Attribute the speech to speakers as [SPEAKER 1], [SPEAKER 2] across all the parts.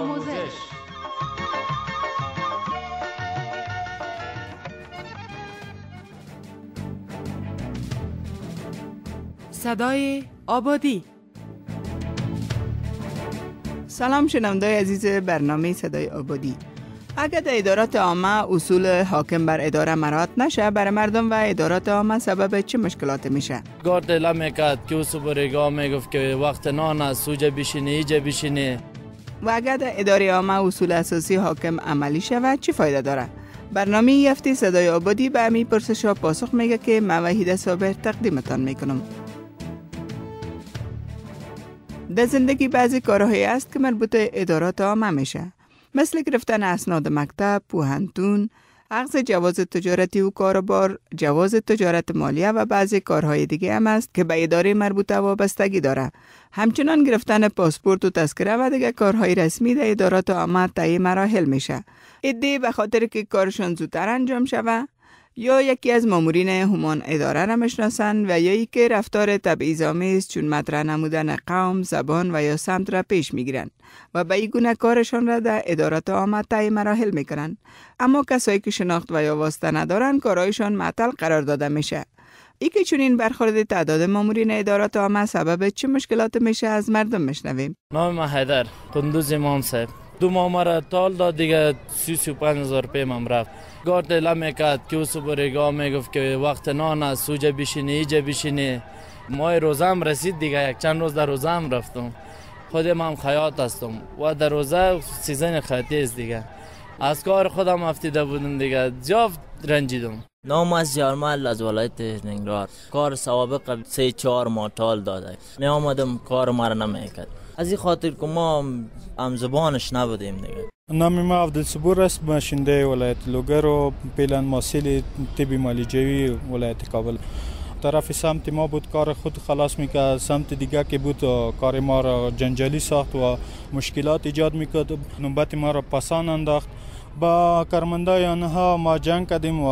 [SPEAKER 1] آموزش صدای آبادی سلام شنوندای عزیز برنامه صدای آبادی اگر در ادارات عامه اصول حاکم بر اداره مرات نشه بر مردم و ادارات عامه سبب چه مشکلات میشه
[SPEAKER 2] گارد کرد که او صبح میگفت که وقت نان است سوجه بیشینه ایجه بیشینه
[SPEAKER 1] و اگر در اداره عامه اصول اساسی حاکم عملی شود چه فایده داره برنامه یفتی صدای آبادی به امی پرسش ها پاسخ میگه که وحیده صابر تقدیمتان میکنم در زندگی بعضی کارهایی است که مربوط ادارات عامه میشه مثل گرفتن اسناد مکتب، پوهنتون، عقص جواز تجارتی و کاربار جواز تجارت مالیه و بعضی کارهای دیگه هم است که به اداره مربوطه وابستگی داره همچنان گرفتن پاسپورت و تذکره و دیگه کارهای رسمی در ادارات آمد طی مراحل میشه ایده به خاطر که کارشان زودتر انجام شود، یا یکی از مامورین همان اداره را مشناسند و یا که رفتار تبعیض‌آمیز چون مطرح نمودن قوم، زبان و یا سمت را پیش میگیرند و به این گونه کارشان را در ادارات آمد طی مراحل میکنند اما کسایی که شناخت و یا واسطه ندارند کارایشان معطل قرار داده میشه ای که چون این برخورد تعداد مامورین ادارات آمد سبب چه مشکلات میشه از مردم میشنویم
[SPEAKER 2] نام ما حیدر قندوز صاحب دو مامور دیگه سی رفت گارد لمکت که اوسو برگاه میگفت که وقت نان از سوجه بشینی ایجه بشینی مای روزم رسید دیگه یک چند روز در روزم رفتم خودم هم خیاط هستم و در روزه سیزن خیاطی است دیگه از کار خودم افتیده بودم دیگه جافت رنجیدم نام از جرمل از ولایت نگرار کار سوابق سه چهار ماه تال داده می آمدم کار مرا نمیکرد از این خاطر که ما هم زبانش نبودیم دیگه نام ما عبدالصبور است شنده ولایت لوگر و پیلن ماسیل طبی مالیجوی ولایت کابل طرف سمت ما بود کار خود خلاص میکرد سمت دیگه که بود کار ما را جنجالی ساخت و مشکلات ایجاد میکرد نوبت ما را پسان انداخت
[SPEAKER 1] با کارمندای آنها ما جنگ کردیم و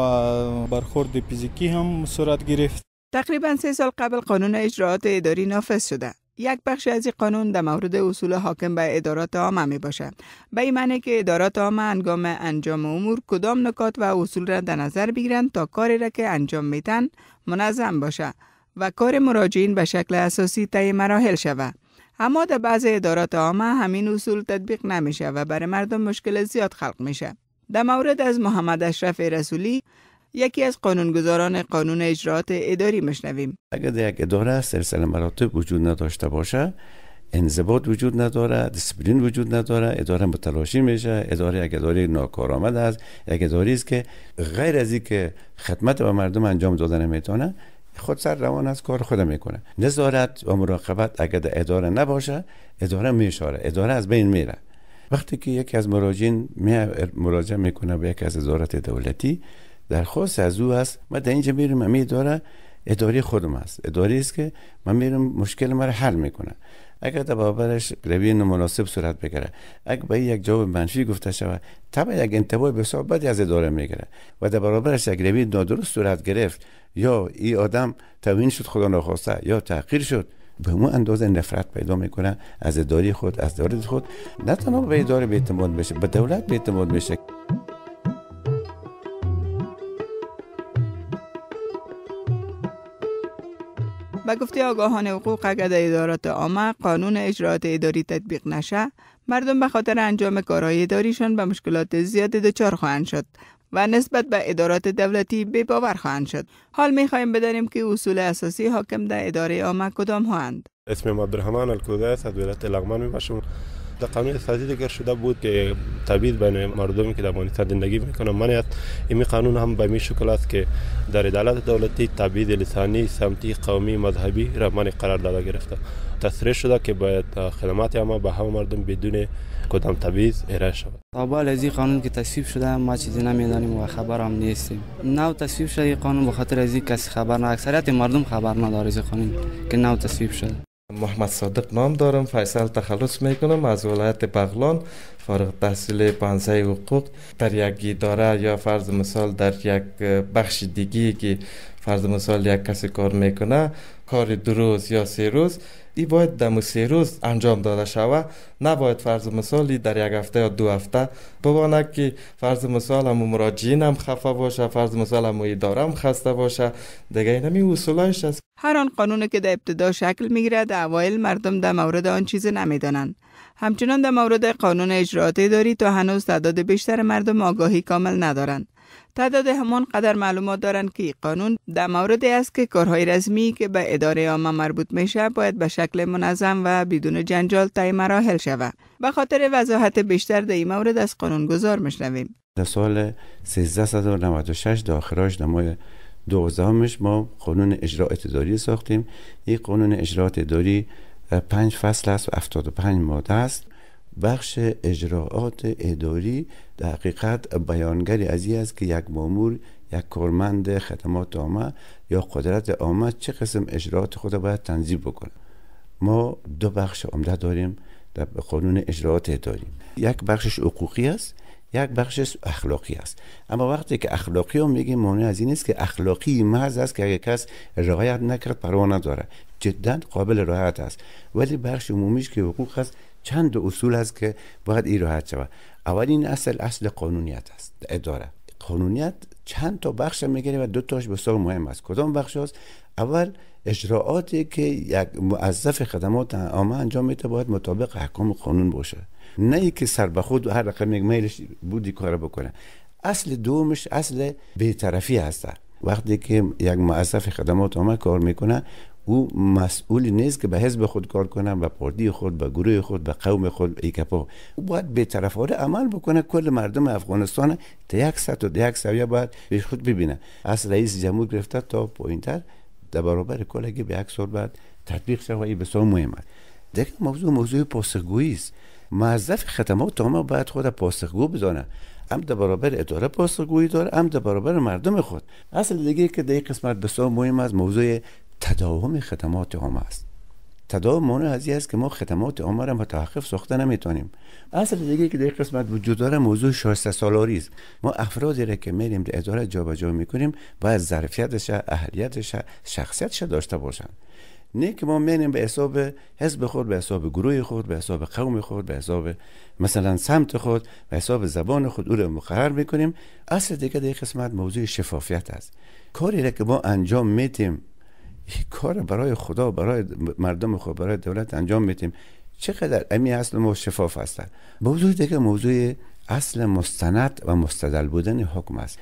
[SPEAKER 1] برخورد پیزیکی هم صورت گرفت تقریبا سه سال قبل قانون اجراعات اداری نافذ شده یک بخش از این قانون در مورد اصول حاکم به ادارات عامه می باشه. به این معنی که ادارات عامه انگام انجام امور کدام نکات و اصول را در نظر بگیرند تا کاری را که انجام میتن منظم باشد و کار مراجعین به شکل اساسی طی مراحل شود اما در بعض ادارات عامه همین اصول تطبیق نمیشه و برای مردم مشکل زیاد خلق میشه در مورد از محمد اشرف رسولی یکی از قانونگذاران قانون اجرات اداری مشنویم
[SPEAKER 3] اگر در یک اداره سلسله مراتب وجود نداشته باشه انضباط وجود نداره دیسپلین وجود نداره اداره متلاشی میشه اداره یک اداره ناکارآمد است یک اداره است که غیر از که خدمت به مردم انجام دادن میتونه خود سر روان از کار خود میکنه نظارت و مراقبت اگر در اداره نباشه اداره میشاره اداره از بین میره وقتی که یکی از مراجعین میکنه به یکی از وزارت دولتی درخواست از او هست ما در اینجا میرم امی اداره اداره خودم است اداری است که من میرم مشکل مرا حل میکنه اگر در برابرش روی مناسب صورت بگیره اگر به یک جواب منفی گفته شود طبعا یک انتباه بسیار بدی از اداره میگیره و در برابرش یک روی نادرست صورت گرفت یا این آدم توین شد خدا نخواسته، یا تغییر شد به مو اندازه نفرت پیدا میکنه از اداری خود از دولت خود نه تنها به اداره اعتماد بشه، به دولت به اعتماد بشه.
[SPEAKER 1] به گفته آگاهان حقوق اگر در ادارات عامه قانون اجرات اداری تطبیق نشه مردم به خاطر انجام کارهای اداریشان به مشکلات زیاد دچار خواهند شد و نسبت به ادارات دولتی باور خواهند شد حال خواهیم بدانیم که اصول اساسی حاکم در اداره عامه کدام هستند
[SPEAKER 2] اسم عبدالرحمن الکودس از ولایت لغمان قانون سازی دیگر شده بود که تبعید بین مردم که در افغانستان زندگی میکنن من از این قانون هم به می شکل است که در عدالت دولتی تبعید لسانی سمتی قومی مذهبی را من قرار داده گرفته تصریح شده که باید خدمات اما به همه مردم بدون کدام تبعیض ارائه شود تا از این قانون که تصویب شده ما چیزی نمیدانیم و خبر هم نیستیم نو تصویب شده این قانون بخاطر خاطر از این کسی خبر نه اکثریت مردم خبر نداره از قانون که نو تصویب شده محمد صادق نام دارم فیصل
[SPEAKER 3] تخلص میکنم از ولایت بغلان فارغ تحصیل پانزه حقوق در یک اداره یا فرض مثال در یک بخش دیگی که فرض مثال یک کسی کار میکنه کار دو روز یا سه روز ای باید دم سه روز انجام داده شود. نباید فرض مثالی در یک هفته یا دو هفته ببانه که فرض
[SPEAKER 2] مثال هم مراجعین هم خفه باشه فرض مثال هم هم خسته باشه دیگه این همی
[SPEAKER 1] اصولایش است هر آن که در ابتدا شکل میگیرد اوایل مردم در مورد آن چیز نمیدانند همچنان در مورد قانون اجرات داری تا هنوز تعداد بیشتر مردم آگاهی کامل ندارند تعداد همان قدر معلومات دارند که قانون در مورد است که کارهای رسمی که به اداره عامه مربوط میشه باید به شکل منظم و بدون جنجال طی مراحل شود به خاطر وضاحت بیشتر در این مورد از گذار میشنویم
[SPEAKER 3] در سال 1396 در آخراش نمای دوازدهمش ما قانون اجرا اتداری ساختیم این قانون اجرا اتداری پنج فصل است و پنج ماده است بخش اجراعات اداری در حقیقت بیانگری از این است که یک مامور یک کارمند خدمات عامه یا قدرت عامه چه قسم اجراعات خود را باید تنظیم بکنه ما دو بخش عمده داریم در قانون اجراعات اداری یک بخشش حقوقی است یک بخش اخلاقی است اما وقتی که اخلاقی رو میگیم معنی از این است که اخلاقی محض است که اگر کس رعایت نکرد پروا نداره جدا قابل رعایت است ولی بخش عمومیش که حقوق است چند اصول هست که باید این راحت شود اول این اصل اصل قانونیت است اداره قانونیت چند تا بخش میگیره و دو تاش بسیار مهم است کدام بخش است اول اجراعاتی که یک موظف خدمات عامه انجام میده باید مطابق احکام قانون باشه نه که سر به خود هر رقم یک میلش بودی کار بکنه اصل دومش اصل بیطرفی هست وقتی که یک مؤسف خدمات عامه کار میکنه او مسئول نیست که به حزب خود کار کنه و پارتی خود به گروه خود به قوم خود کپا او باید به طرف عمل بکنه کل مردم افغانستان تا یک ست و یک سویه باید خود ببینه از رئیس جمهور گرفته تا پوینتر. در برابر کلگی به یک باید تطبیق شد و این بسیار مهم است دیگه موضوع موضوع پاسخگویی است معظف خدمات تمام باید خود پاسخگو بدانه هم در برابر اداره پاسخگویی داره هم در برابر مردم خود اصل دیگه که در قسمت قسمت بسیار مهم از موضوع تداوم خدمات عامه است تداوم مانع از است که ما خدمات عامه را متوقف ساخته نمیتونیم اصل دیگه که در قسمت وجود داره موضوع شایسته سالاری است ما افرادی را که میریم در اداره جابجا میکنیم باید ظرفیتش اهلیتش شخصیتش داشته باشند نه که ما میریم به حساب حزب خود به حساب گروه خود به حساب قوم خود به حساب مثلا سمت خود به حساب زبان خود او را مقرر میکنیم اصل دیگه در قسمت موضوع شفافیت است کاری را که ما انجام میتیم یک کار برای خدا برای مردم خود برای دولت انجام میتیم چقدر امی اصل ما شفاف هستن موضوع دیگه موضوع اصل مستند و مستدل بودن حکم است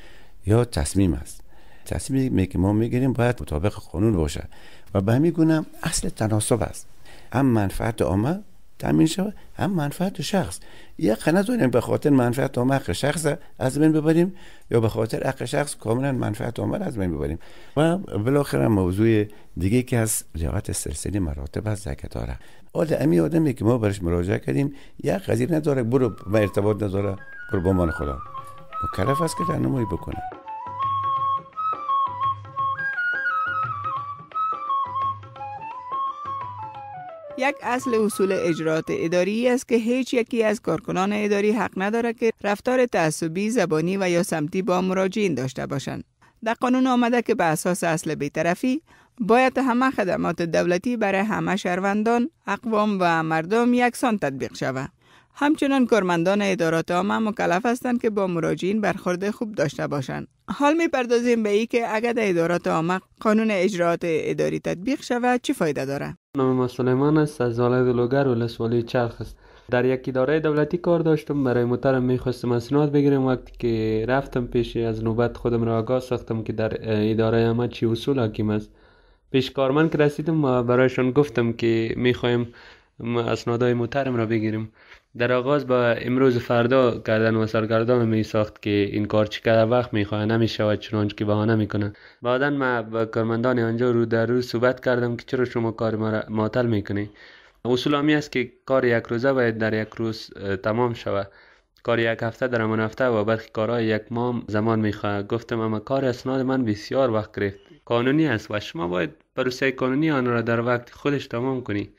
[SPEAKER 3] یا تصمیم است تصمیمی که ما میگیریم باید مطابق قانون باشه و به همین گونه اصل تناسب است هم منفعت عامه تامین شود هم منفعت شخص یا نتونیم به خاطر منفعت و حق شخص از بین ببریم یا به خاطر حق شخص کاملا منفعت عمر از بین ببریم و بالاخره موضوع دیگه که از رعایت سلسله مراتب از زکات داره اول امی آدمی که ما برش مراجعه کردیم یک قضیه نداره برو و ارتباط نداره قربان خدا مکلف است که تنمایی بکنه
[SPEAKER 1] یک اصل اصول اجرات اداری است که هیچ یکی از کارکنان اداری حق ندارد که رفتار تعصبی، زبانی و یا سمتی با مراجعین داشته باشند. در قانون آمده که به اساس اصل بیطرفی باید همه خدمات دولتی برای همه شهروندان، اقوام و مردم یکسان تطبیق شود. همچنان کارمندان ادارات عامه مکلف هستند که با مراجعین برخورد خوب داشته باشند حال میپردازیم به ای که اگر ادارات عامه قانون اجرات اداری تطبیق شود چه فایده داره
[SPEAKER 2] نام ما سلیمان است از ولایت لوگر ولسوالی چرخ است در یک اداره دولتی کار داشتم برای محترم میخواستم اسناد بگیرم وقتی که رفتم پیش از نوبت خودم را آگاه ساختم که در اداره ما چی اصول حاکم است پیش کارمند که رسیدم برایشان گفتم که میخوایم اسنادهای محترم را بگیریم در آغاز با امروز فردا کردن و سرگردان می ساخت که این کار چقدر وقت می خواهد نمی شود چنانچه که بهانه می کنند بعدا ما با کارمندان آنجا رو در روز صحبت کردم که چرا شما کار ما را معطل می اصول آمی است که کار یک روزه باید در یک روز تمام شود کار یک هفته در همان هفته و برخی کارهای یک ماه زمان خواهد. گفتم اما کار اسناد من بسیار وقت گرفت قانونی است و شما باید پروسه قانونی آن را در وقت خودش تمام کنی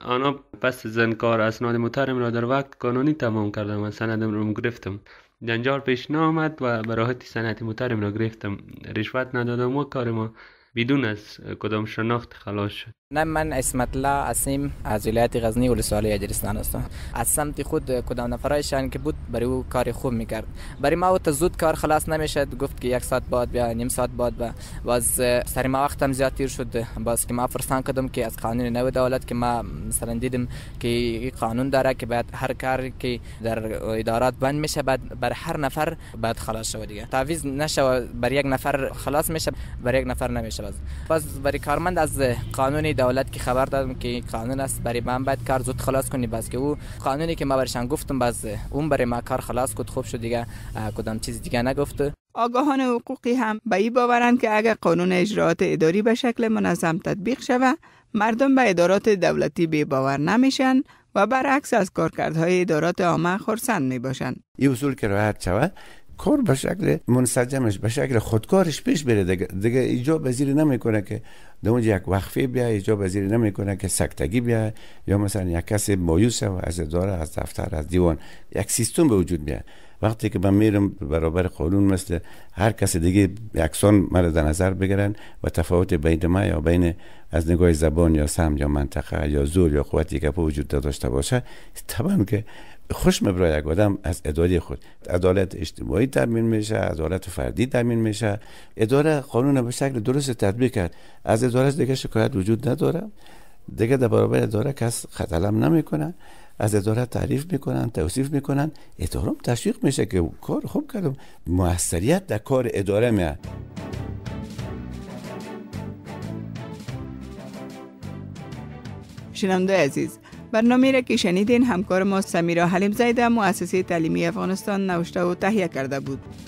[SPEAKER 2] آنها پس زنکار اسناد محترم را در وقت قانونی تمام کردم و سندم را گرفتم جنجال پیش نامد و براحتی سنت محترم را گرفتم رشوت ندادم و کار ما بدون از کدام شناخت خلاص شد
[SPEAKER 1] من اسمت الله اسیم از ولایت غزنی ولسوالی اجرستان هستم از سمت خود کدام نفرایشان که بود برای او کار خوب میکرد برای ما او زود کار خلاص نمیشد گفت که یک ساعت بعد بیا نیم ساعت بعد و باز سر ما وقتم زیاد تیر شد باز که ما فرستان کردم که از قانون نو دولت که ما مثلا دیدم که این قانون داره که بعد هر کار که در ادارات بند میشه بعد بر هر نفر بعد خلاص شود دیگه تعویض نشه بر یک نفر خلاص میشه بر یک نفر نمیشه باز باز برای کارمند از قانون دولت که خبر دادم که قانون است برای من باید کار زود خلاص کنی بس که او قانونی که ما برشان گفتم بس اون برای ما کار خلاص کرد خوب شد دیگه کدام چیز دیگه نگفته آگاهان حقوقی هم به این باورند که اگر قانون اجرات اداری به شکل منظم تطبیق شود مردم به ادارات دولتی بی باور نمیشن و برعکس از کارکردهای ادارات عامه خرسند می باشند.
[SPEAKER 3] این اصول که راحت شود کار به شکل منسجمش به شکل خودکارش پیش بره دیگه دیگه ایجا بزیر نمیکنه که در اونجا یک وقفه بیا ایجا بزیر نمیکنه که سکتگی بیا یا مثلا یک کس مایوس از داره از دفتر از دیوان یک سیستم به وجود بیا وقتی که من میرم برابر قانون مثل هر کس دیگه یکسان مرا در نظر بگیرن و تفاوت بین ما یا بین از نگاه زبان یا سم یا منطقه یا زور یا قوتی که وجود داشته باشه طبعا که خوش برای یک آدم از اداره خود عدالت اجتماعی تامین میشه عدالت فردی تامین میشه اداره قانون به شکل درست تطبیق کرد از اداره دیگه شکایت وجود نداره دیگه در برابر اداره کس خطلم نمیکنه از اداره تعریف میکنن توصیف میکنن اداره تشویق میشه که کار خوب کردم موثریت در کار اداره میاد
[SPEAKER 1] شنونده عزیز برنامه را که شنیدین همکار ما سمیرا حلیم زیده مؤسسه تعلیمی افغانستان نوشته و تهیه کرده بود